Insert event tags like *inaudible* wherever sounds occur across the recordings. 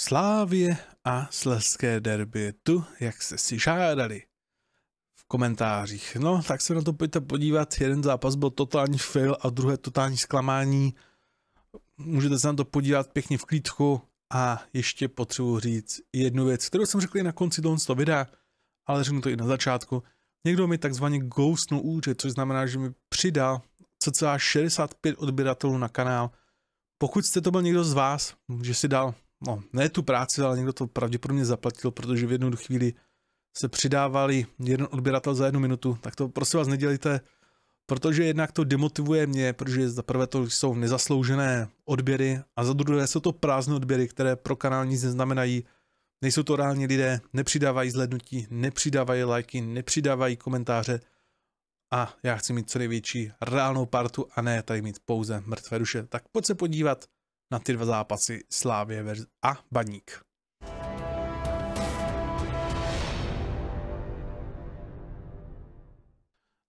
Slávě a Slezské derby tu, jak jste si žádali v komentářích. No, tak se na to pojďte podívat. Jeden zápas byl totální fail a druhé totální zklamání. Můžete se na to podívat pěkně v klídku a ještě potřebuji říct jednu věc, kterou jsem řekl i na konci tohoto videa, ale řeknu to i na začátku. Někdo mi takzvaně ghostnul účet, což znamená, že mi přidal cca 65 odběratelů na kanál. Pokud jste to byl někdo z vás, že si dal no, ne tu práci, ale někdo to pravděpodobně zaplatil, protože v jednu chvíli se přidávali jeden odběratel za jednu minutu, tak to prosím vás nedělejte, protože jednak to demotivuje mě, protože za prvé to jsou nezasloužené odběry a za druhé jsou to prázdné odběry, které pro kanál nic neznamenají, nejsou to reální lidé, nepřidávají zhlednutí, nepřidávají lajky, nepřidávají komentáře a já chci mít co největší reálnou partu a ne tady mít pouze mrtvé duše. Tak pojď se podívat, na ty dva zápasy Slávě a Baník.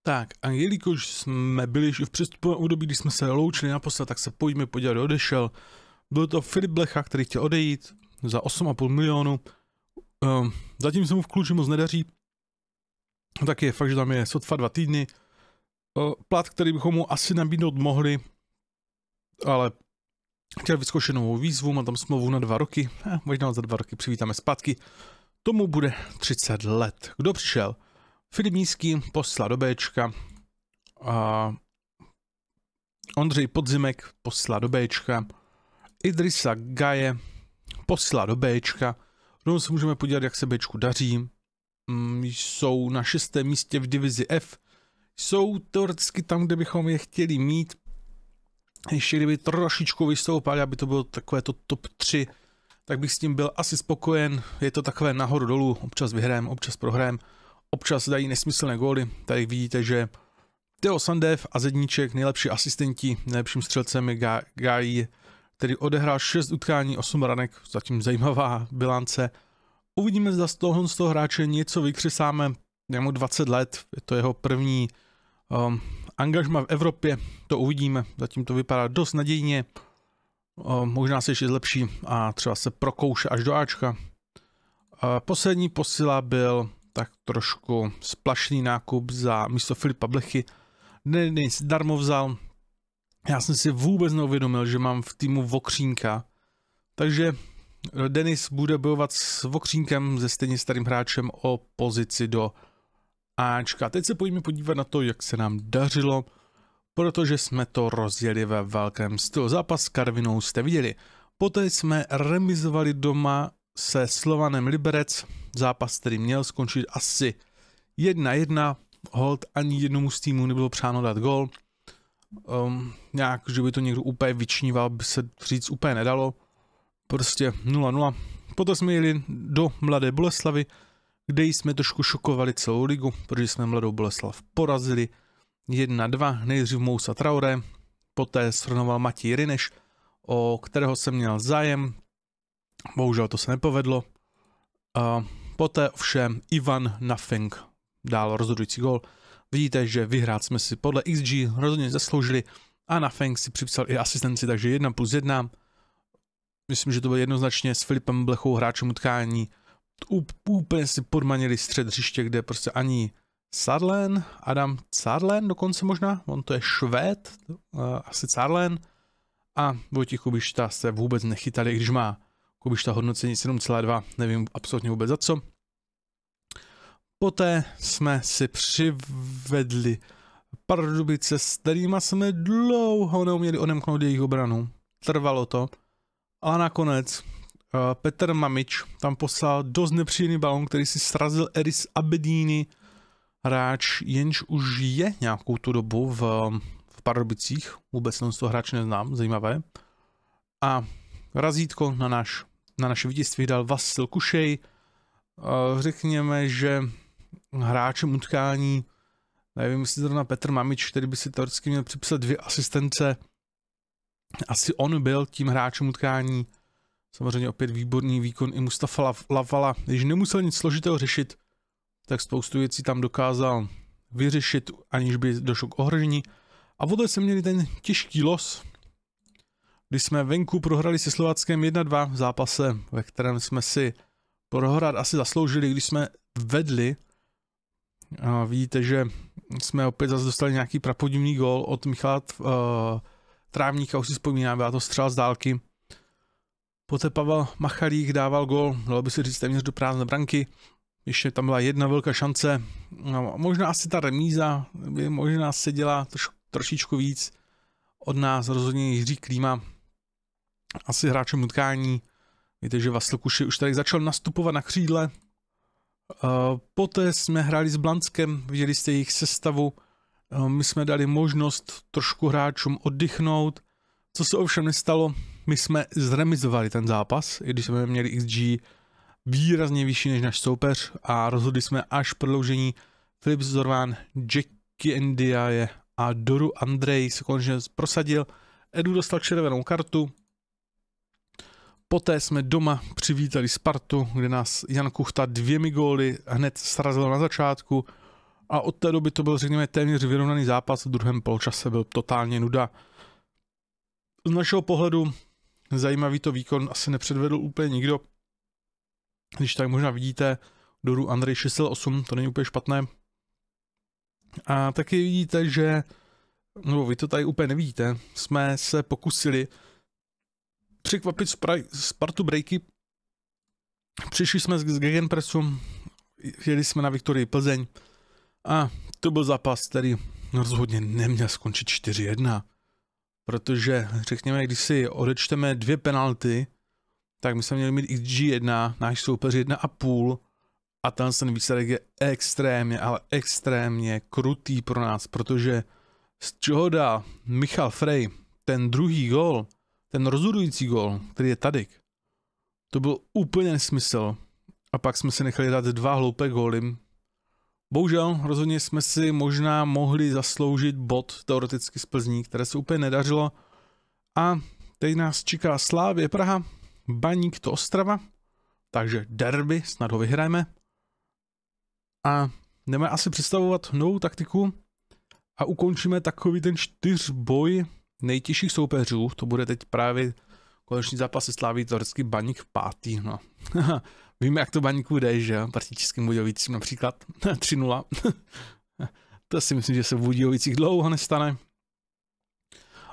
Tak, a jelikož jsme byli v přestupovém období, když jsme se loučili naposled, tak se pojďme podívat, kdo odešel. Byl to Filip Blecha, který chtěl odejít za 8,5 milionu. Ehm, zatím se mu v kluči moc nedaří. Tak je fakt, že tam je sotva dva týdny. Ehm, plat, který bychom mu asi nabídnout mohli, ale chtěl vyzkoušet novou výzvu, má tam smlouvu na dva roky, eh, možná za dva roky přivítáme zpátky. Tomu bude 30 let. Kdo přišel? Filip Nízký poslal do Bčka, a Ondřej Podzimek poslal do Bčka, Idrisa Gaje poslal do Bčka, No se můžeme podívat, jak se Bčku daří, mm, jsou na šestém místě v divizi F, jsou teoreticky tam, kde bychom je chtěli mít, ještě kdyby trošičku vystoupali, aby to bylo takové to top 3, tak bych s tím byl asi spokojen. Je to takové nahoru dolů, občas vyhrajem, občas prohrajem, občas dají nesmyslné góly. Tady vidíte, že Teo Sandev a Zedníček, nejlepší asistenti, nejlepším střelcem je Gai, který odehrál 6 utkání, 8 ranek, zatím zajímavá bilance. Uvidíme, zda z toho, z toho hráče něco vykřesáme. Já mu 20 let, je to jeho první um, angažma v Evropě, to uvidíme, zatím to vypadá dost nadějně, možná se ještě zlepší a třeba se prokouše až do Ačka. Poslední posila byl tak trošku splašný nákup za místo Filipa Blechy. Denis zdarmo vzal. Já jsem si vůbec neuvědomil, že mám v týmu Vokřínka. Takže Denis bude bojovat s Vokřínkem, se stejně starým hráčem o pozici do Ačka. Teď se pojďme podívat na to, jak se nám dařilo, protože jsme to rozjeli ve velkém stylu. Zápas s Karvinou jste viděli. Poté jsme remizovali doma se Slovanem Liberec, zápas, který měl skončit asi 1-1, hold ani jednomu z týmu nebylo přáno dát gol. Um, nějak, že by to někdo úplně vyčníval, by se říct úplně nedalo. Prostě 0-0. Poté jsme jeli do Mladé Boleslavy, kde jsme trošku šokovali celou ligu, protože jsme Mladou Boleslav porazili 1-2, nejdřív Mousa Traore, poté srnoval Matěj Rineš, o kterého jsem měl zájem, bohužel to se nepovedlo. A poté ovšem Ivan Nafing dál rozhodující gol. Vidíte, že vyhrát jsme si podle XG rozhodně zasloužili a Nafeng si připsal i asistenci, takže 1 plus 1. Myslím, že to bylo jednoznačně s Filipem Blechou hráčem utkání úplně si podmanili střed hřiště, kde prostě ani Sarlen, Adam Sarlen dokonce možná, on to je Švéd, eh, asi Sarlen, a Vojtěch Kubišta se vůbec nechytali, když má Kubišta hodnocení 7,2, nevím absolutně vůbec za co. Poté jsme si přivedli Pardubice, s kterýma jsme dlouho neuměli odemknout jejich obranu. Trvalo to. A nakonec Eh, Petr Mamič tam poslal dost nepříjemný balon, který si srazil Eris Abedini, hráč, jenž už je nějakou tu dobu v, v Pardubicích, vůbec non to hráč neznám, zajímavé. A razítko na, náš, na naše vítězství dal Vasil Kušej, eh, řekněme, že hráčem utkání, nevím, jestli zrovna Petr Mamič, který by si teoreticky měl připsat dvě asistence, asi on byl tím hráčem utkání, Samozřejmě opět výborný výkon i Mustafa Lavala. Když nemusel nic složitého řešit, tak spoustu věcí tam dokázal vyřešit, aniž by došlo k ohrožení. A voda se měli ten těžký los, když jsme venku prohrali se Slováckem 1-2 v zápase, ve kterém jsme si prohrát asi zasloužili, když jsme vedli. A vidíte, že jsme opět zase dostali nějaký prapodivný gol od Michala uh, Trávníka, už si vzpomínám, byla to střela z dálky. Poté Pavel Machalík dával gol, dalo by se říct téměř do prázdné branky. Ještě tam byla jedna velká šance. No, možná asi ta remíza by možná seděla troš, trošičku víc od nás rozhodně Jiří Klíma. Asi hráčem utkání. Víte, že Vasil Kuši už tady začal nastupovat na křídle. Eh, poté jsme hráli s Blanskem, viděli jste jejich sestavu. Eh, my jsme dali možnost trošku hráčům oddychnout, co se ovšem nestalo, my jsme zremizovali ten zápas, i když jsme měli XG výrazně vyšší než náš soupeř a rozhodli jsme až prodloužení Philips Zorván, Jackie Ndiaye a Doru Andrej se konečně prosadil. Edu dostal červenou kartu. Poté jsme doma přivítali Spartu, kde nás Jan Kuchta dvěmi góly hned srazil na začátku a od té doby to byl, řekněme, téměř vyrovnaný zápas. V druhém poločase byl totálně nuda. Z našeho pohledu zajímavý to výkon asi nepředvedl úplně nikdo. Když tak možná vidíte, Doru Andrej 608, to není úplně špatné. A taky vidíte, že, no vy to tady úplně nevidíte, jsme se pokusili překvapit Spartu Breaky. Přišli jsme z Gegenpressu, jeli jsme na Viktorii Plzeň a to byl zápas, který rozhodně neměl skončit protože řekněme, když si odečteme dvě penalty, tak my jsme měli mít XG1, náš soupeř 1,5 a a ten ten výsledek je extrémně, ale extrémně krutý pro nás, protože z čeho dá Michal Frey ten druhý gol, ten rozhodující gol, který je tady, to byl úplně nesmysl. A pak jsme si nechali dát dva hloupé góly, Bohužel, rozhodně jsme si možná mohli zasloužit bod teoreticky z Plzní, které se úplně nedařilo. A teď nás čeká Slávě Praha, Baník to Ostrava, takže derby, snad ho vyhrajeme. A jdeme asi představovat novou taktiku a ukončíme takový ten boj nejtěžších soupeřů. To bude teď právě konečný zápas se Sláví Torecký Baník pátý. No. *laughs* Víme, jak to baníku jde, že proti Českým Budějovicím například 3-0. *laughs* *laughs* to si myslím, že se v Budějovicích dlouho nestane.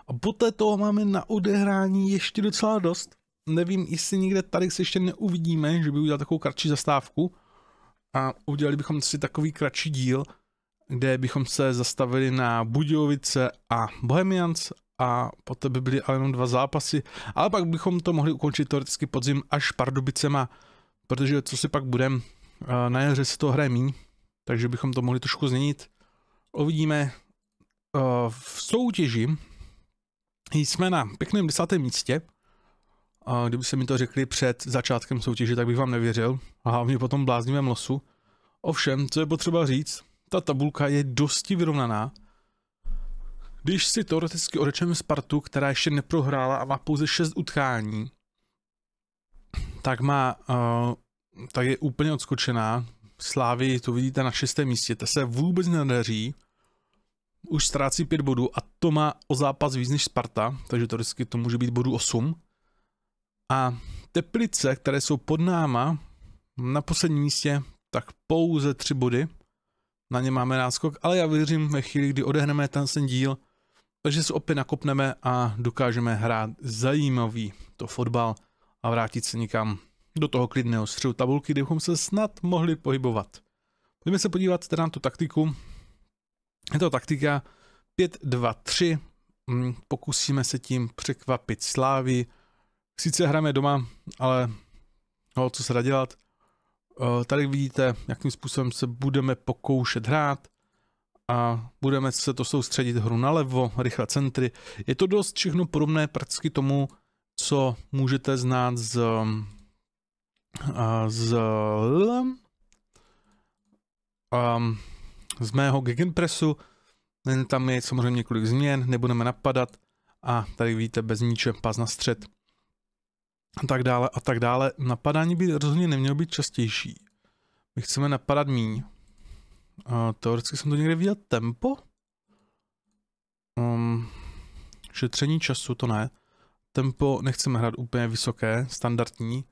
A poté toho máme na odehrání ještě docela dost. Nevím, jestli někde tady se ještě neuvidíme, že by udělal takovou kratší zastávku a udělali bychom si takový kratší díl, kde bychom se zastavili na Budějovice a Bohemians a poté by byly ale jenom dva zápasy, ale pak bychom to mohli ukončit teoreticky podzim až Pardubicema protože co si pak budem, na jaře se to hraje míň, takže bychom to mohli trošku změnit. Uvidíme v soutěži, jsme na pěkném desátém místě, a kdyby se mi to řekli před začátkem soutěže, tak bych vám nevěřil, a hlavně po tom bláznivém losu. Ovšem, co je potřeba říct, ta tabulka je dosti vyrovnaná. Když si teoreticky odečeme Spartu, která ještě neprohrála a má pouze 6 utkání, tak má, uh, tak je úplně odskočená. Slávy, to vidíte na šestém místě, ta se vůbec nedaří. Už ztrácí pět bodů a to má o zápas víc než Sparta, takže to vždycky to může být bodů 8. A Teplice, které jsou pod náma, na posledním místě, tak pouze tři body. Na ně máme náskok, ale já věřím ve chvíli, kdy odehneme ten sen díl, takže se opět nakopneme a dokážeme hrát zajímavý to fotbal a vrátit se někam do toho klidného středu tabulky, kde bychom se snad mohli pohybovat. Pojďme se podívat teda na tu taktiku. Je to taktika 5-2-3. Mm, pokusíme se tím překvapit Slávy. Sice hrajeme doma, ale no, co se dá dělat. Eh, tady vidíte, jakým způsobem se budeme pokoušet hrát a budeme se to soustředit hru na levo, rychle centry. Je to dost všechno podobné prakticky tomu, co můžete znát z, um, z, um, z mého Gegenpressu. Tam je samozřejmě několik změn, nebudeme napadat a tady vidíte bez míče pas na střed a tak dále a tak dále. Napadání by rozhodně nemělo být častější. My chceme napadat míň. teoreticky jsem to někde viděl tempo? Um, šetření času, to ne tempo nechceme hrát úplně vysoké, standardní,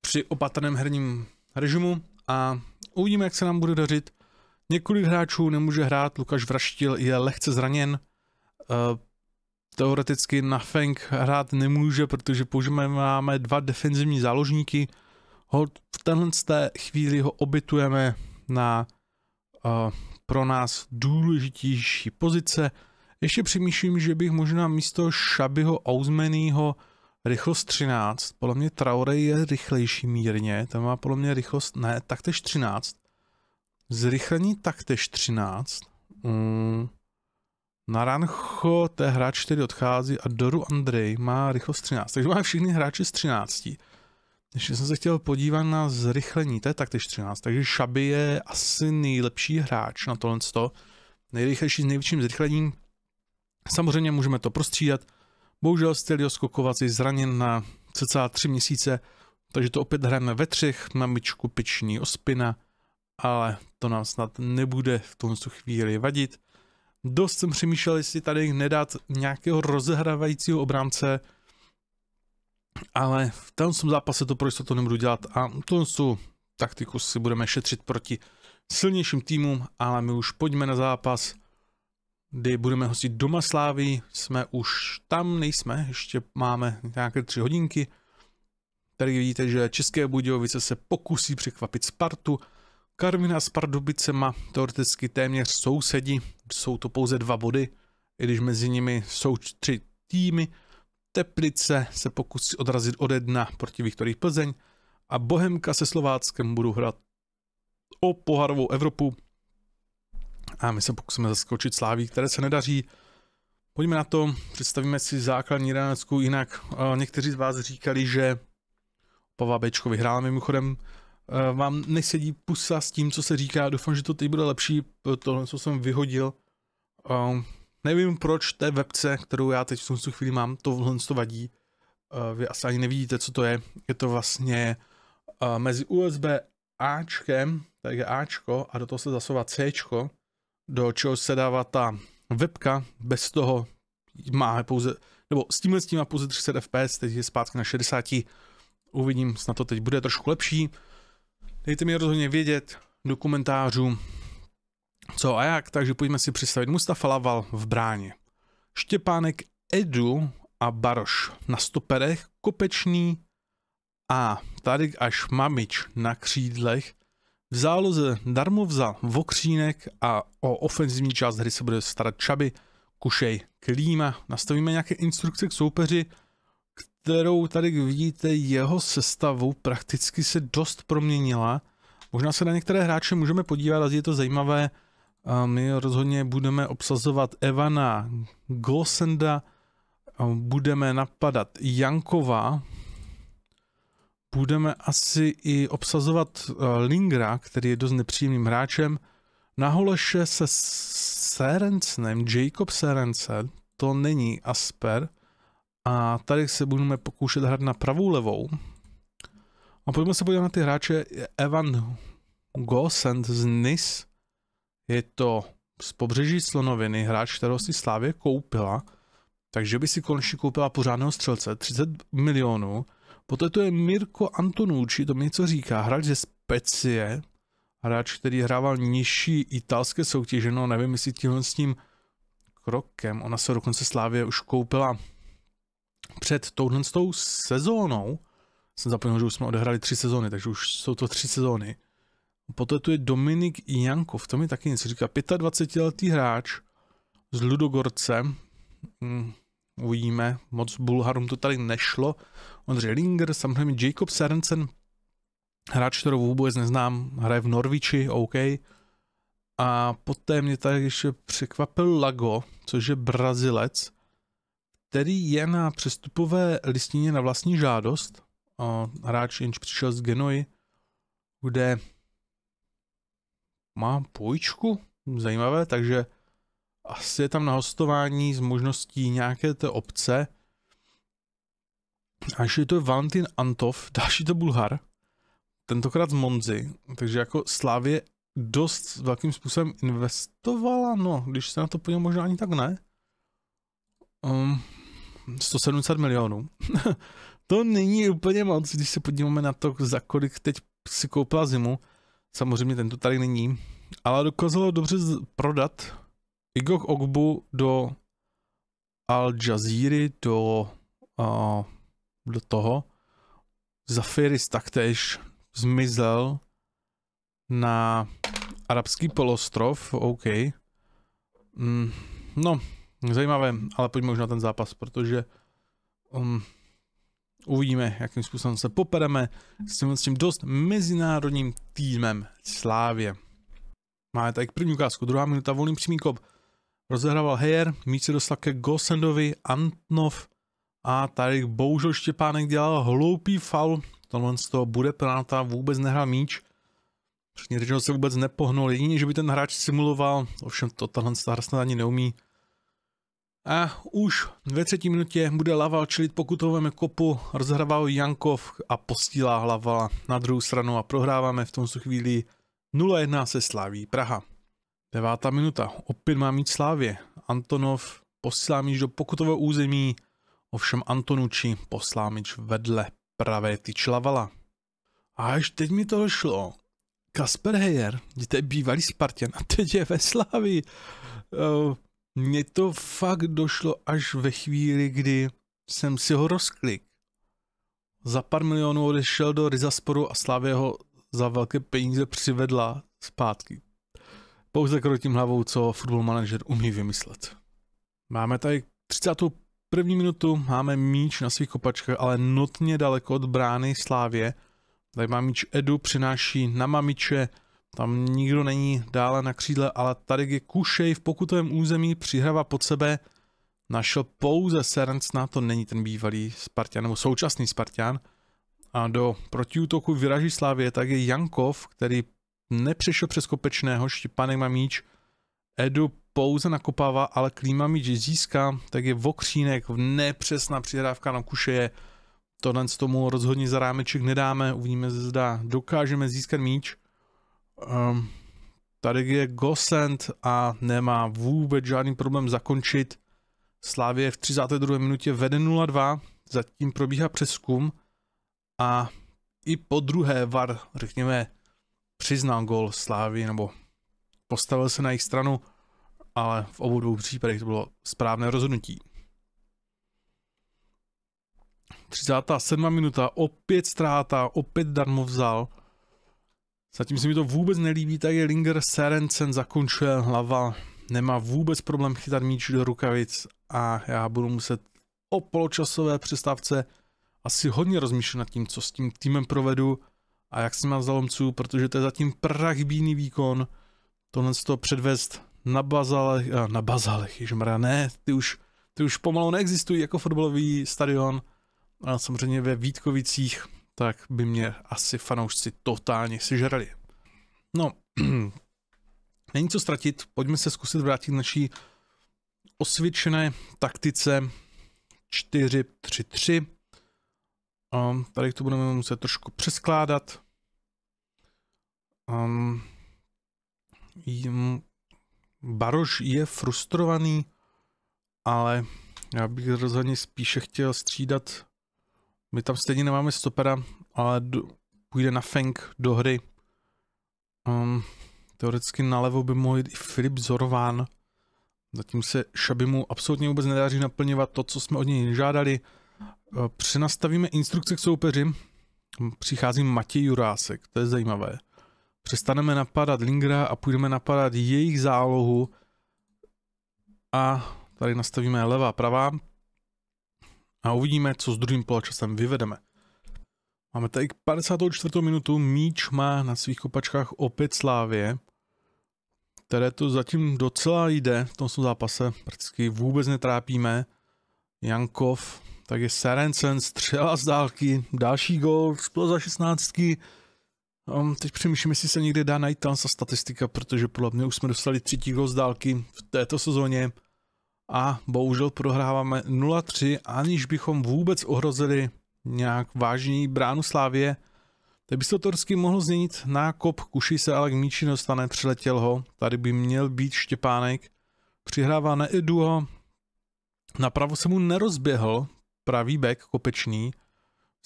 při opatrném herním režimu a uvidíme, jak se nám bude dařit. Několik hráčů nemůže hrát, Lukáš Vraštil je lehce zraněn, eh, teoreticky na Feng hrát nemůže, protože používáme dva defenzivní záložníky, Hold v tenhle té chvíli ho obytujeme na uh, pro nás důležitější pozice, ještě přemýšlím, že bych možná místo Šabyho Ouzmenyho rychlost 13. Podle mě Traore je rychlejší mírně, tam má podle mě rychlost, ne, taktež 13. Zrychlení taktež 13. Mm. Narancho, to je hráč, který odchází a Doru Andrej má rychlost 13. Takže máme všichni hráči z 13. Ještě jsem se chtěl podívat na zrychlení, to je taktež 13. Takže Šaby je asi nejlepší hráč na tohle 100. Nejrychlejší s největším zrychlením Samozřejmě můžeme to prostřídat. Bohužel Stelios Kokovac je zraněn na cca 3 měsíce, takže to opět hrajeme ve třech na myčku piční ospina, ale to nám snad nebude v tomto chvíli vadit. Dost jsem přemýšlel, jestli tady nedat nějakého rozehrávajícího obránce, ale v tom zápase to pro to nebudu dělat a tu taktiku si budeme šetřit proti silnějším týmům, ale my už pojďme na zápas kdy budeme hostit doma Slávy. Jsme už tam, nejsme, ještě máme nějaké tři hodinky. Tady vidíte, že České Budějovice se pokusí překvapit Spartu. Karvina s Pardubicema teoreticky téměř sousedí, jsou to pouze dva body, i když mezi nimi jsou tři týmy. Teplice se pokusí odrazit ode dna proti Viktorii Plzeň a Bohemka se Slováckem budou hrát o poharovou Evropu a my se pokusíme zaskočit sláví, které se nedaří. Pojďme na to, představíme si základní jedenáctku, jinak eh, někteří z vás říkali, že Pava Bčko vyhrál mimochodem, eh, vám nesedí pusa s tím, co se říká, doufám, že to teď bude lepší, tohle, co jsem vyhodil. Eh, nevím, proč té webce, kterou já teď v tomto chvíli mám, to to vadí. vy asi ani nevidíte, co to je. Je to vlastně mezi USB Ačkem, tak je Ačko a do toho se zasouvá Cčko do čeho se dává ta webka, bez toho má pouze, nebo s tímhle s tím má pouze 30 fps, teď je zpátky na 60, uvidím, snad to teď bude trošku lepší. Dejte mi rozhodně vědět do komentářů, co a jak, takže pojďme si představit Mustafa Laval v bráně. Štěpánek Edu a Baroš na stoperech, Kopečný a Tarik až Mamič na křídlech, v záloze darmo vzal Vokřínek a o ofenzivní část hry se bude starat Čaby, Kušej, Klíma. Nastavíme nějaké instrukce k soupeři, kterou tady vidíte jeho sestavu prakticky se dost proměnila. Možná se na některé hráče můžeme podívat, a je to zajímavé. My rozhodně budeme obsazovat Evana Gosenda, budeme napadat Jankova, budeme asi i obsazovat eh, Lingra, který je dost nepříjemným hráčem. Na Holeše se Serencem, Jacob Serence, to není Asper. A tady se budeme pokoušet hrát na pravou levou. A pojďme se podívat na ty hráče Evan Gosend z Nis. Je to z pobřeží Slonoviny, hráč, kterého si Slávě koupila. Takže by si konečně koupila pořádného střelce, 30 milionů Poté to je Mirko Antonucci, to mi něco říká, hráč ze Specie, hráč, který hrával nižší italské soutěže, no nevím, jestli tímhle s tím krokem, ona se dokonce Slávě už koupila před touhle s tou sezónou, jsem zapomněl, že už jsme odehrali tři sezóny, takže už jsou to tři sezóny. Poté tu je Dominik Jankov, to mi taky něco říká, 25-letý hráč z Ludogorce, hm, uvidíme, moc Bulharům to tady nešlo, Ondřej Linger, samozřejmě Jacob Sørensen, hráč, kterou vůbec neznám, hraje v Norviči, OK. A poté mě tady ještě překvapil Lago, což je Brazilec, který je na přestupové listině na vlastní žádost. Hráč jenž přišel z Genoji, kde má půjčku, zajímavé, takže asi je tam na hostování s možností nějaké té obce, a ještě je to Valentin Antov, *laughs* další to Bulhar, tentokrát z Monzy, takže jako Slávě dost velkým způsobem investovala, no, když se na to podíval, možná ani tak ne. Um, 170 milionů. *laughs* to není úplně moc, když se podíváme na to, za kolik teď si koupila zimu. Samozřejmě tento tady není, ale dokázalo dobře prodat Igok Ogbu do Al Jazeera, do uh, do toho. Zafiris taktéž zmizel na arabský polostrov, OK. Mm, no, zajímavé, ale pojďme už na ten zápas, protože um, uvidíme, jakým způsobem se popereme s tím, s tím dost mezinárodním týmem Slávě. Máme tady první ukázku, druhá minuta, volný přímý kop. Rozehrával Heyer, míč se dostal ke Gosendovi, Antnov a tady bohužel Štěpánek dělal hloupý faul. Tohle z toho bude penalta, vůbec nehrál míč. Přesně řečeno se vůbec nepohnul, jedině, že by ten hráč simuloval, ovšem to tahle hra snad ani neumí. A už ve třetí minutě bude Laval čelit pokutovému kopu, rozhrával Jankov a posílá hlava na druhou stranu a prohráváme v tomto chvíli 0-1 se Slaví Praha. Devátá minuta, opět má mít Slávě. Antonov posílá míč do pokutového území, Ovšem Antonucci poslámič vedle pravé tyčlavala. A až teď mi to došlo. Kasper Heyer, to je bývalý Spartan a teď je ve Slávi. Eh, mně to fakt došlo až ve chvíli, kdy jsem si ho rozklik. Za pár milionů odešel do Rizasporu a Slávě ho za velké peníze přivedla zpátky. Pouze krotím hlavou, co football manager umí vymyslet. Máme tady 30. První minutu máme míč na svých kopačkách, ale notně daleko od brány Slávě. Tady má míč Edu, přináší na mamiče, tam nikdo není dále na křídle, ale tady je Kušej v pokutovém území, přihrává pod sebe, našel pouze Serencna, to není ten bývalý Spartan, nebo současný Spartan. A do protiútoku vyraží Slávě, tak je Jankov, který nepřešel přes Kopečného, Štěpánek má míč, Edu pouze nakopává, ale klíma míč získá, tak je vokřínek, nepřesná přihrávka na kuše je. Tohle z tomu rozhodně za rámeček nedáme, uvidíme zda dokážeme získat míč. Um, tady je Gosent a nemá vůbec žádný problém zakončit. Slávě v 32. minutě vede 0-2, zatím probíhá přeskum a i po druhé VAR, řekněme, přiznal gol Slávy nebo postavil se na jejich stranu ale v obou dvou případech to bylo správné rozhodnutí. 37. minuta, opět ztráta, opět darmo vzal. Zatím se mi to vůbec nelíbí, tak je Linger Serencen zakončuje hlava, nemá vůbec problém chytat míč do rukavic a já budu muset o poločasové přestávce asi hodně rozmýšlet nad tím, co s tím týmem provedu a jak s nima zalomců, protože to je zatím prachbíný výkon. Tohle to předvést na bazalech, na bazalech, ježmra, ne, ty už, ty už pomalu neexistují jako fotbalový stadion. A samozřejmě ve Vítkovicích, tak by mě asi fanoušci totálně sežrali. No, *clears throat* není co ztratit, pojďme se zkusit vrátit naší osvědčené taktice 4-3-3. Um, tady to budeme muset trošku přeskládat. Um, Baroš je frustrovaný, ale já bych rozhodně spíše chtěl střídat. My tam stejně nemáme stopera, ale do, půjde na Feng do hry. Um, teoreticky nalevo by mohl jít i Filip Zorván. Zatím se Šabimu absolutně vůbec nedáří naplňovat to, co jsme od něj žádali. Uh, přenastavíme instrukce k soupeři. Přichází Matěj Jurásek, to je zajímavé. Přestaneme napadat Lingra a půjdeme napadat jejich zálohu. A tady nastavíme levá, pravá. A uvidíme, co s druhým poločasem vyvedeme. Máme tady 54. minutu. Míč má na svých kopačkách opět Slávě, které to zatím docela jde v tom zápase. Prakticky vůbec netrápíme. Jankov, tak je Serencen, střela z dálky, další gol, splo za šestnáctky. Um, teď přemýšlím, jestli se někde dá najít tam statistika, protože podle mě už jsme dostali třetí gol z dálky v této sezóně a bohužel prohráváme 0-3, aniž bychom vůbec ohrozili nějak vážný bránu Slávě. Teď by se Torský mohl změnit nákop, kuší se ale k míči dostane, přiletěl ho. Tady by měl být Štěpánek. Přihrává na Eduho. Napravo se mu nerozběhl pravý bek kopečný.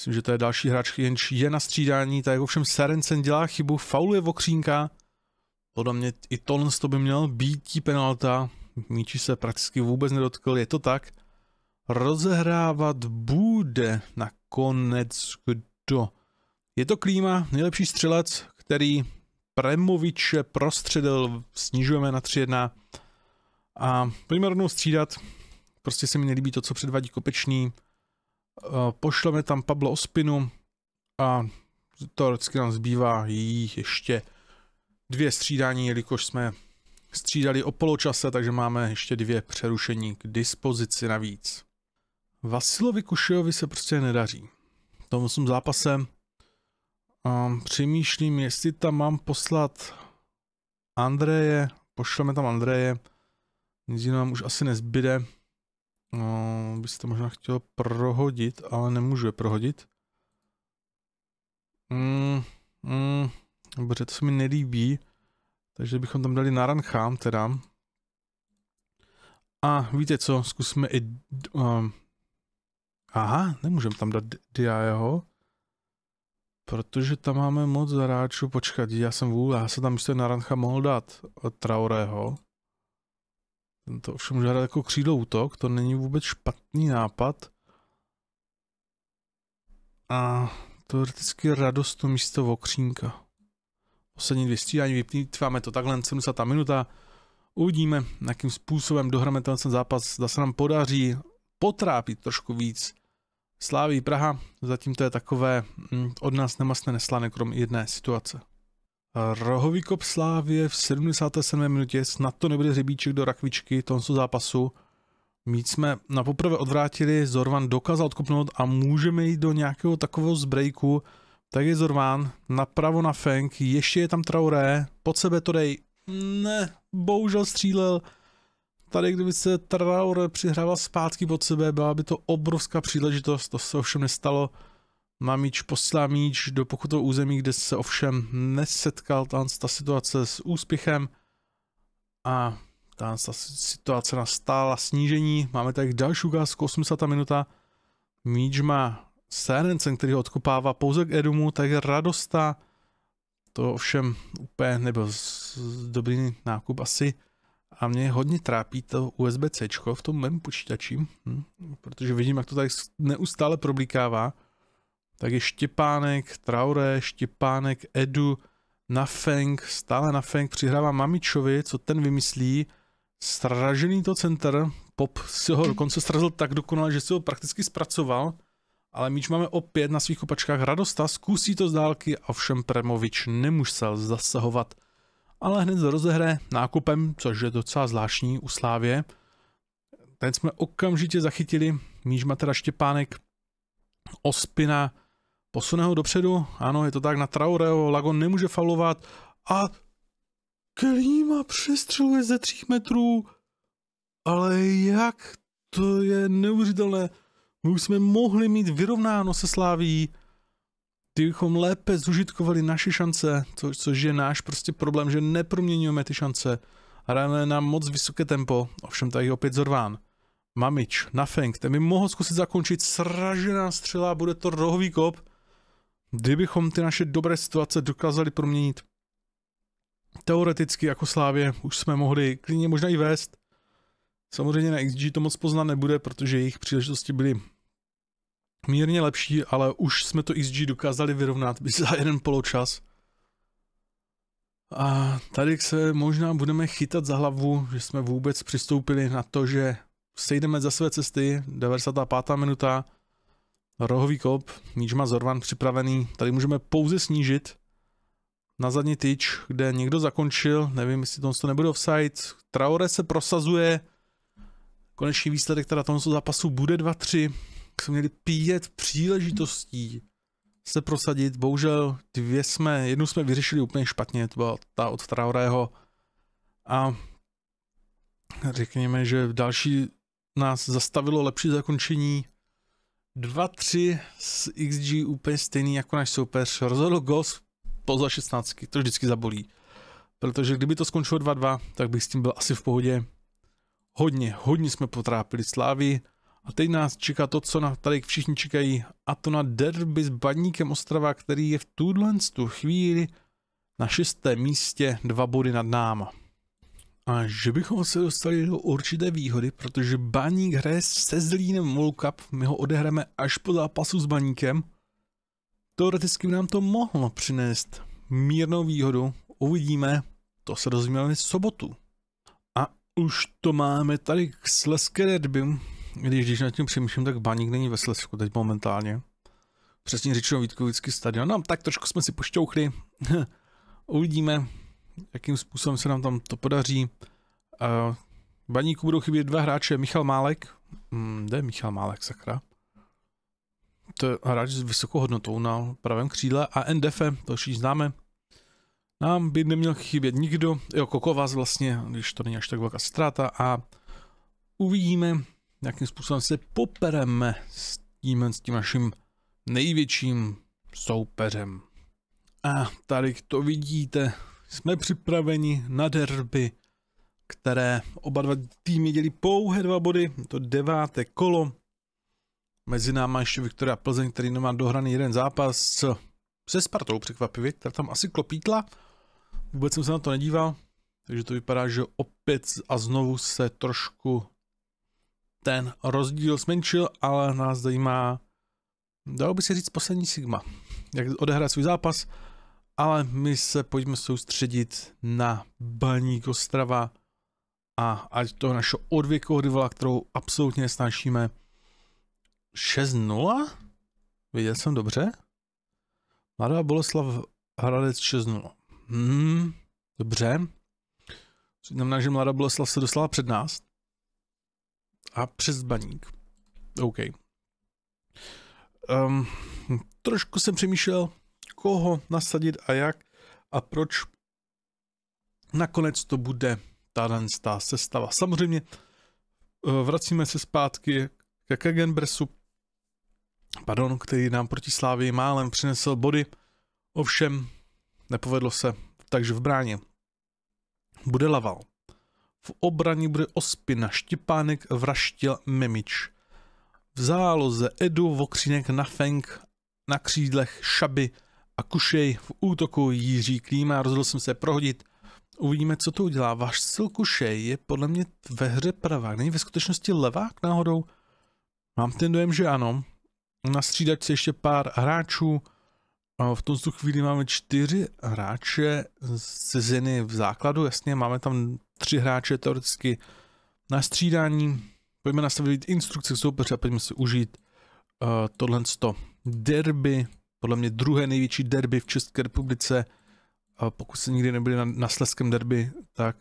Myslím, že to je další hráč, jenž je na střídání, tak ovšem Serencen dělá chybu, fauluje Vokřínka. Podle mě i tohle to by měl být penalta. Míči se prakticky vůbec nedotkl, je to tak. Rozehrávat bude nakonec kdo? Je to Klíma, nejlepší střelec, který Premoviče prostředil, snižujeme na 3-1. A pojďme rovnou střídat, prostě se mi nelíbí to, co předvádí Kopečný. Eh, pošleme tam Pablo Ospinu a vždycky nám zbývá jich ještě dvě střídání, jelikož jsme střídali o poločase, takže máme ještě dvě přerušení k dispozici navíc. Vasilovi Kušejovi se prostě nedaří. V tom jsem zápase um, přemýšlím, jestli tam mám poslat Andreje, pošleme tam Andreje, nic jiného nám už asi nezbyde. No, to možná chtěl prohodit, ale nemůžu je prohodit. Mm, mm, dobře, to se mi nelíbí. Takže bychom tam dali naranchám teda. A víte co, zkusme i... Um, aha, nemůžeme tam dát dia jeho. Protože tam máme moc zaráčů, počkat, já jsem vůl, já se tam ještě naranchám mohl dát Traorého. To ovšem hrát jako křídlo útok, to není vůbec špatný nápad. A teoreticky radost to místo okřínka. Poslední dvě střídání, vyplýtváme to takhle 70. minuta. Uvidíme, jakým způsobem dohráme ten zápas, zda se nám podaří potrápit trošku víc Sláví Praha, zatím to je takové mm, od nás nemastné neslané, krom jedné situace. Rohový kop Slávě v 77. minutě, snad to nebude řebíček do rakvičky tomto zápasu. Mít jsme na poprvé odvrátili, Zorvan dokázal odkopnout a můžeme jít do nějakého takového zbrejku. Tak je Zorvan, napravo na Feng, ještě je tam Traoré, pod sebe to dej. Ne, bohužel střílel. Tady kdyby se Traoré přihrával zpátky pod sebe, byla by to obrovská příležitost, to se ovšem nestalo. Mamíč poslá míč do pokutového území, kde se ovšem nesetkal ta situace s úspěchem a ta situace nastála snížení. Máme tady další ukázku, 80. minuta. Míč má Sérencen, který ho odkopává pouze k Edumu, tak radosta. To ovšem úplně nebyl dobrý nákup asi. A mě hodně trápí to USB-C v tom mém počítači, hm? protože vidím, jak to tady neustále problikává tak je Štěpánek, Traure, Štěpánek, Edu, Nafeng, stále Nafeng přihrává Mamičovi, co ten vymyslí. Stražený to center, Pop si ho dokonce strazil tak dokonale, že si ho prakticky zpracoval, ale míč máme opět na svých kopačkách, Radosta, zkusí to z dálky, ovšem Premovič nemusel zasahovat. Ale hned rozehre nákupem, což je docela zvláštní u Slávě. Ten jsme okamžitě zachytili, míč má teda Štěpánek, Ospina, Posune ho dopředu, ano, je to tak na Traoreo, Lagon nemůže falovat a Klíma přestřeluje ze třích metrů. Ale jak? To je neuvěřitelné. My už jsme mohli mít vyrovnáno se Sláví. Kdybychom lépe zužitkovali naše šance, co, což je náš prostě problém, že neproměňujeme ty šance. Hrajeme na moc vysoké tempo, ovšem tady je opět Zorván. Mamič, Nothing, ten by mohl zkusit zakončit, sražená střela, bude to rohový kop. Kdybychom ty naše dobré situace dokázali proměnit teoreticky jako Slávě, už jsme mohli klidně možná i vést. Samozřejmě na XG to moc poznat nebude, protože jejich příležitosti byly mírně lepší, ale už jsme to XG dokázali vyrovnat by za jeden poločas. A tady se možná budeme chytat za hlavu, že jsme vůbec přistoupili na to, že sejdeme za své cesty, 95. minuta, rohový kop, níž má Zorvan připravený. Tady můžeme pouze snížit na zadní tyč, kde někdo zakončil, nevím, jestli to nebude offside. Traore se prosazuje, konečný výsledek teda tomu zápasu bude 2-3. Jsme měli pět příležitostí se prosadit, bohužel dvě jsme, jednu jsme vyřešili úplně špatně, to byla ta od Traoreho a řekněme, že další nás zastavilo lepší zakončení 2-3 z XG úplně stejný jako náš soupeř. Rozhodl Ghost po 16, to vždycky zabolí. Protože kdyby to skončilo 2-2, tak bych s tím byl asi v pohodě. Hodně, hodně jsme potrápili Slávy. A teď nás čeká to, co na tady všichni čekají, a to na derby s Badníkem Ostrava, který je v tuhle tu chvíli na šestém místě dva body nad náma. A že bychom se dostali do určité výhody, protože Baník hraje se Zlínem World Cup, my ho odehráme až po zápasu s Baníkem. Teoreticky by nám to mohlo přinést mírnou výhodu, uvidíme, to se dozvíme v sobotu. A už to máme tady k Sleské derby, když, když nad tím přemýšlím, tak Baník není ve Slesku teď momentálně. Přesně řečeno Vítkovický stadion, no tak trošku jsme si pošťouchli, *laughs* uvidíme, jakým způsobem se nám tam to podaří. Uh, baníku budou chybět dva hráče, Michal Málek, hmm, kde je Michal Málek, sakra? To je hráč s vysokou hodnotou na pravém křídle a NDF, to už známe. Nám by neměl chybět nikdo, jo, vás vlastně, když to není až tak velká ztráta a uvidíme, jakým způsobem se popereme s tím, s tím naším největším soupeřem. A tady to vidíte, jsme připraveni na derby, které oba dva týmy dělí pouhé dva body, to deváté kolo. Mezi náma ještě Viktoria Plzeň, který nemá dohraný jeden zápas se Spartou překvapivě, která tam asi klopítla. Vůbec jsem se na to nedíval, takže to vypadá, že opět a znovu se trošku ten rozdíl zmenšil, ale nás zajímá, dalo by se říct, poslední Sigma. Jak odehrá svůj zápas, ale my se pojďme soustředit na Baník Ostrava a ať to naše odvěkou rivala, kterou absolutně nesnášíme. 6-0? Viděl jsem dobře? Mladá Boleslav Hradec 6-0. Hmm, dobře. To znamená, že Mladá Boleslav se dostala před nás. A přes baník. OK. Um, trošku jsem přemýšlel, koho nasadit a jak a proč nakonec to bude ta ta sestava. Samozřejmě eh, vracíme se zpátky ke Kegenbresu, pardon, který nám proti Slávii málem přinesl body, ovšem nepovedlo se, takže v bráně bude Laval. V obraně bude Ospina, Štěpánek, Vraštil, Memič. V záloze Edu, Vokřínek, Nafeng, na křídlech Šaby, a Kušej v útoku Jiří Klíma. Rozhodl jsem se prohodit. Uvidíme, co to udělá. Váš sil Kušej je podle mě ve hře pravák. Není ve skutečnosti levák náhodou? Mám ten dojem, že ano. Na střídačce ještě pár hráčů. V tomto chvíli máme čtyři hráče z Zeny v základu. Jasně, máme tam tři hráče teoreticky na střídání. Pojďme nastavit instrukce soupeře a pojďme si užít uh, eh, tohle derby podle mě druhé největší derby v České republice. A pokud jste nikdy nebyli na, na Sleském derby, tak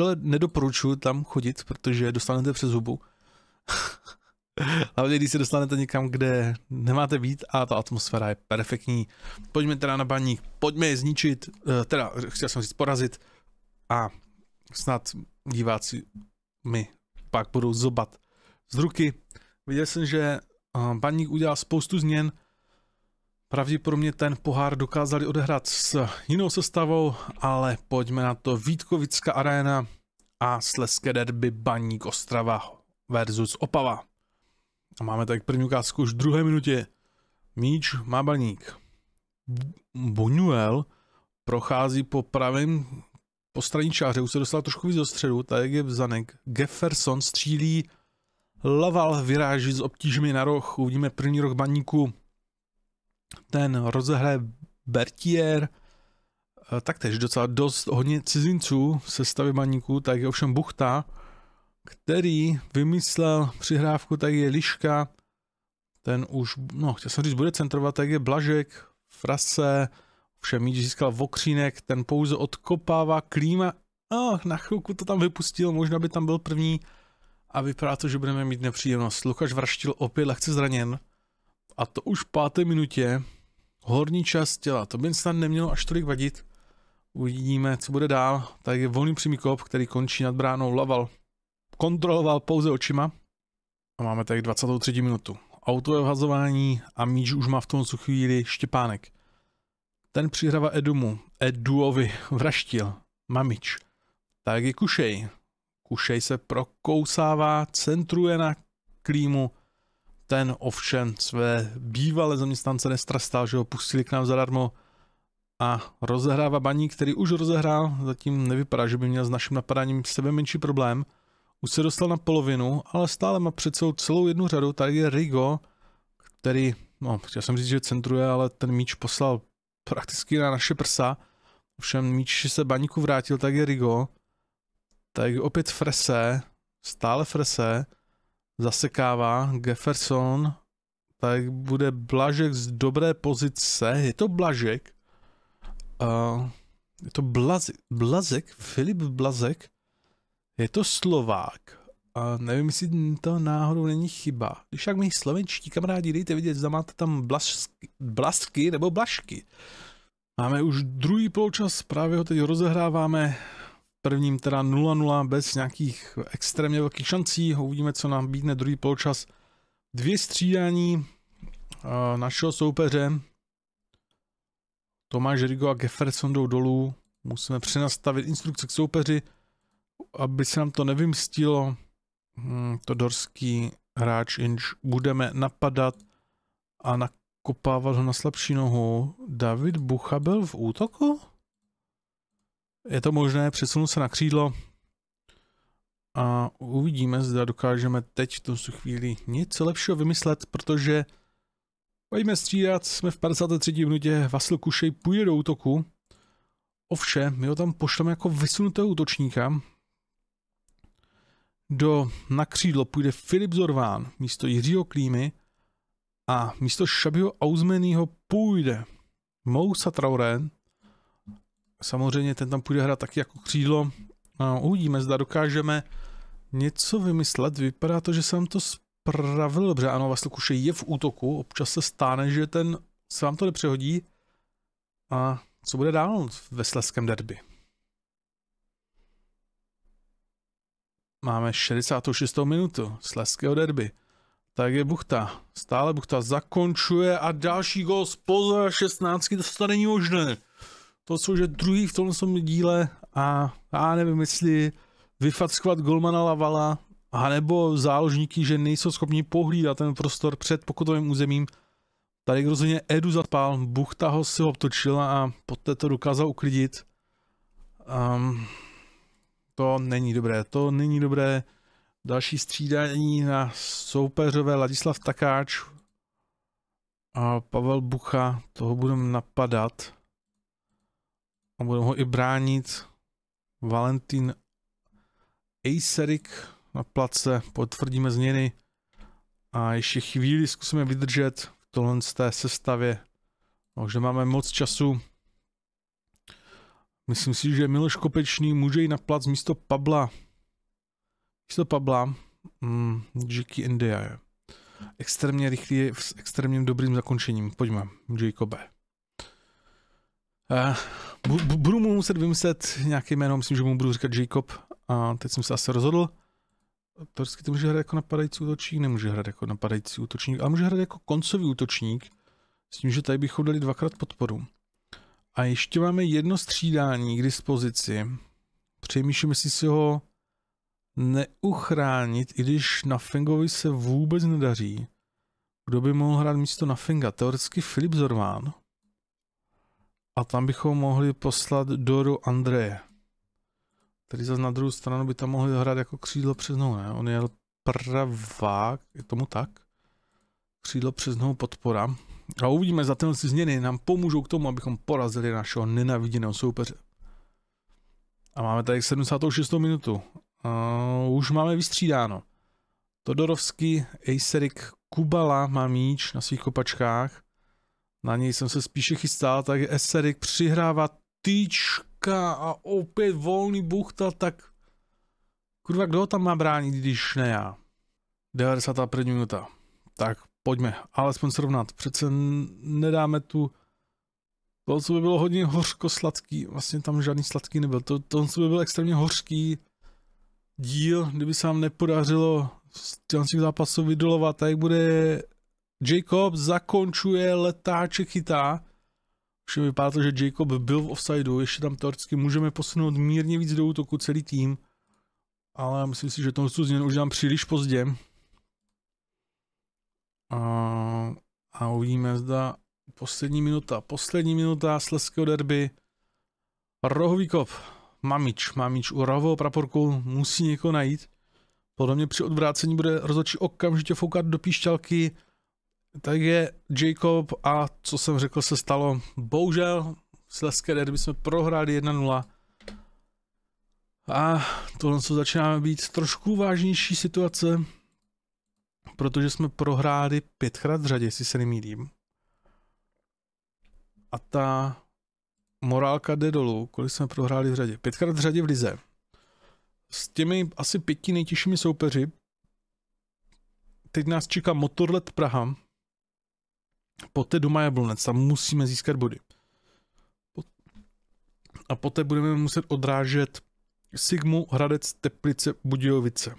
uh, nedoporučuji tam chodit, protože dostanete přes hubu. *laughs* Hlavně, když se dostanete někam, kde nemáte být a ta atmosféra je perfektní. Pojďme teda na baník, pojďme je zničit, uh, teda chtěl jsem říct porazit a snad diváci mi pak budou zobat z ruky. Viděl jsem, že uh, baník udělal spoustu změn, pravděpodobně ten pohár dokázali odehrát s jinou sestavou, ale pojďme na to Vítkovická arena a Sleské derby Baník Ostrava versus Opava. A máme tak první ukázku už v druhé minutě. Míč má Baník. Buñuel prochází po pravém po straní čáře, už se dostal trošku víc do středu, jak je Zanek. Jefferson střílí, Laval vyráží s obtížmi na roh, uvidíme první roh baníku ten rozehraje Bertier, eh, taktéž docela dost hodně cizinců se stavy baníku, tak je ovšem Buchta, který vymyslel přihrávku, tak je Liška, ten už, no chtěl jsem říct, bude centrovat, tak je Blažek, Frase, ovšem míč získal Vokřínek, ten pouze odkopává klíma, oh, na chvilku to tam vypustil, možná by tam byl první a vypadá to, že budeme mít nepříjemnost. Lukáš Vraštil opět lehce zraněn, a to už v páté minutě. Horní část těla. To by snad nemělo až tolik vadit. Uvidíme, co bude dál. Tak je volný přímý kop, který končí nad bránou Laval. Kontroloval pouze očima. A máme tady 23. minutu. je vhazování a míč už má v tom chvíli Štěpánek. Ten přihrava Edumu, Eduovi vraštil, Mamič. Tak je Kušej. Kušej se prokousává, centruje na klímu, ten ovšem své bývalé zaměstnance nestrastal, že ho pustili k nám zadarmo a rozehrává baník, který už rozehrál, zatím nevypadá, že by měl s naším napadáním sebe menší problém. Už se dostal na polovinu, ale stále má před sebou celou jednu řadu. Tady je Rigo, který, no, chtěl jsem říct, že centruje, ale ten míč poslal prakticky na naše prsa. Ovšem míč se baníku vrátil, tak je Rigo. Tak opět frese, stále frese zasekává Jefferson, tak bude Blažek z dobré pozice. Je to Blažek? Uh, je to Blazek, Blazek, Filip Blazek. Je to Slovák. a nevím, jestli to náhodou není chyba. Když jak mi slovenští kamarádi dejte vidět, zda máte tam blasky, blasky nebo blašky. Máme už druhý poločas, právě ho teď rozehráváme prvním teda 0-0 bez nějakých extrémně velkých šancí. Uvidíme, co nám bídne druhý poločas. Dvě střídání eh, našeho soupeře. Tomáš Rigo a Jefferson jdou dolů. Musíme přenastavit instrukce k soupeři, aby se nám to nevymstilo. Hm, dorský hráč inž budeme napadat a nakopávat ho na slabší nohu. David Bucha byl v útoku? Je to možné, přesunout se na křídlo a uvidíme, zda dokážeme teď v tomto chvíli něco lepšího vymyslet, protože pojďme střídat, jsme v 53. minutě, Vasil Kušej půjde do útoku, ovšem, my ho tam pošleme jako vysunutého útočníka, do na křídlo půjde Filip Zorván místo Jiřího Klímy a místo Šabiho Auzmenyho půjde Mousa Traoré samozřejmě ten tam půjde hrát taky jako křídlo. A uvidíme, zda dokážeme něco vymyslet. Vypadá to, že jsem to spravil dobře. Ano, Vasilkuše je v útoku. Občas se stane, že ten se vám to nepřehodí. A co bude dál ve Sleském derby? Máme 66. minutu Sleského derby. Tak je Buchta. Stále Buchta zakončuje a další gol z 16. To není možné to, jsou, že druhý v tomhle díle a já nevím, jestli vyfackovat golmana Lavala, anebo záložníky, že nejsou schopni pohlídat ten prostor před pokutovým územím. Tady rozhodně Edu zapál, Buchta ho si obtočila a poté to dokázal uklidit. Um, to není dobré, to není dobré. Další střídání na soupeřové Ladislav Takáč a Pavel Bucha, toho budeme napadat a budou ho i bránit. Valentín Acerik na place, potvrdíme změny a ještě chvíli zkusíme vydržet v tohle z té sestavě. Takže no, máme moc času. Myslím si, že Miloš Kopečný může jít na plac místo Pabla. Místo Pabla, mm, Jackie India je. Extrémně rychlý, s extrémně dobrým zakončením. Pojďme, Jacobe. Uh, budu mu muset vymyslet nějaký jméno, myslím, že mu budu říkat Jacob. A teď jsem se asi rozhodl. vždycky to může hrát jako napadající útočník, nemůže hrát jako napadající útočník, ale může hrát jako koncový útočník, s tím, že tady bychom dali dvakrát podporu. A ještě máme jedno střídání k dispozici. Přemýšlím, jestli si ho neuchránit, i když na Fingovi se vůbec nedaří. Kdo by mohl hrát místo na Finga? Teoreticky Filip Zorván. A tam bychom mohli poslat Doru Andreje. Který zase na druhou stranu by tam mohli hrát jako křídlo přes nohu, ne? On je pravák, je tomu tak? Křídlo přes nohu podpora. A uvidíme, za si změny nám pomůžou k tomu, abychom porazili našeho nenaviděného soupeře. A máme tady 76. minutu. Uh, už máme vystřídáno. Todorovský, Ejserik, Kubala má míč na svých kopačkách. Na něj jsem se spíše chystal, takže Eserik přihrává tyčka a opět volný buchta, tak kurva, kdo tam má bránit, když ne já? 91. minuta. Tak pojďme, alespoň srovnat. Přece nedáme tu to, co by bylo hodně hořko-sladký, vlastně tam žádný sladký nebyl, to, to co by byl extrémně hořký díl, kdyby se vám nepodařilo z těch zápasů vydolovat, tak bude Jacob zakončuje, letáček chytá. Už vypadá to, že Jacob byl v offsideu, ještě tam teoreticky můžeme posunout mírně víc do útoku celý tým. Ale myslím si, že tu změnu už dám příliš pozdě. A, a uvidíme, zda poslední minuta, poslední minuta Sleského derby. Rohový kop. Mamič, Mamič u rohového praporku musí někoho najít. Podle mě při odvrácení bude rozhodčí okamžitě foukat do píšťalky. Takže Jacob a co jsem řekl se stalo, bohužel Sleské derby jsme prohráli 1-0 a tohle co začíná být trošku vážnější situace, protože jsme prohráli pětkrát v řadě, jestli se nemýlím. A ta morálka jde dolů, kolik jsme prohráli v řadě. Pětkrát v řadě v Lize. S těmi asi pěti nejtěžšími soupeři teď nás čeká Motorlet Praha, Poté doma je Jablonec, tam musíme získat body. A poté budeme muset odrážet Sigmu, Hradec, Teplice, Budějovice.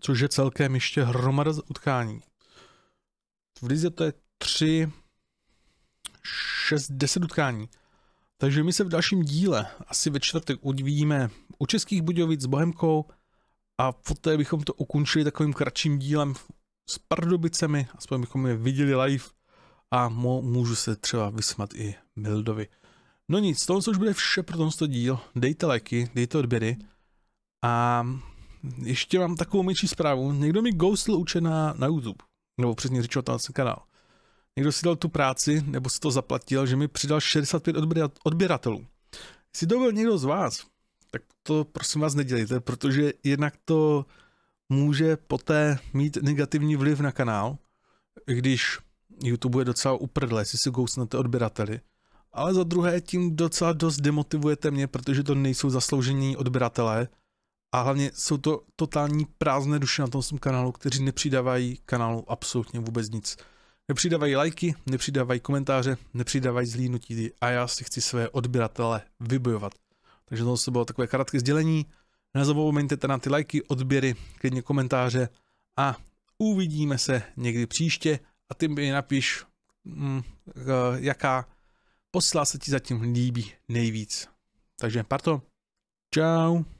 Což je celkem ještě hromada utkání. V Lize to je 3, 6, 10 utkání. Takže my se v dalším díle, asi ve čtvrtek, udivíme u Českých Budějovic s Bohemkou a poté bychom to ukončili takovým kratším dílem s Pardubicemi, aspoň bychom je viděli live a můžu se třeba vysmat i Mildovi. No nic, tohle už bude vše pro tomto díl. Dejte lajky, dejte odběry. A ještě mám takovou menší zprávu. Někdo mi ghostl účet na, na YouTube, nebo přesně řečeno ten kanál. Někdo si dal tu práci, nebo si to zaplatil, že mi přidal 65 odběratelů. Jestli to byl někdo z vás, tak to prosím vás nedělejte, protože jednak to může poté mít negativní vliv na kanál, když YouTube je docela uprdle, jestli si gousnete odběrateli. Ale za druhé tím docela dost demotivujete mě, protože to nejsou zasloužení odběratelé a hlavně jsou to totální prázdné duše na tom svém kanálu, kteří nepřidávají kanálu absolutně vůbec nic. Nepřidávají lajky, nepřidávají komentáře, nepřidávají zlínutí a já si chci své odběratele vybojovat. Takže to bylo takové krátké sdělení Nezapomeňte na ty lajky, odběry, klidně komentáře a uvidíme se někdy příště a ty mi napiš, mm, eh, jaká posla se ti zatím líbí nejvíc. Takže parto, čau.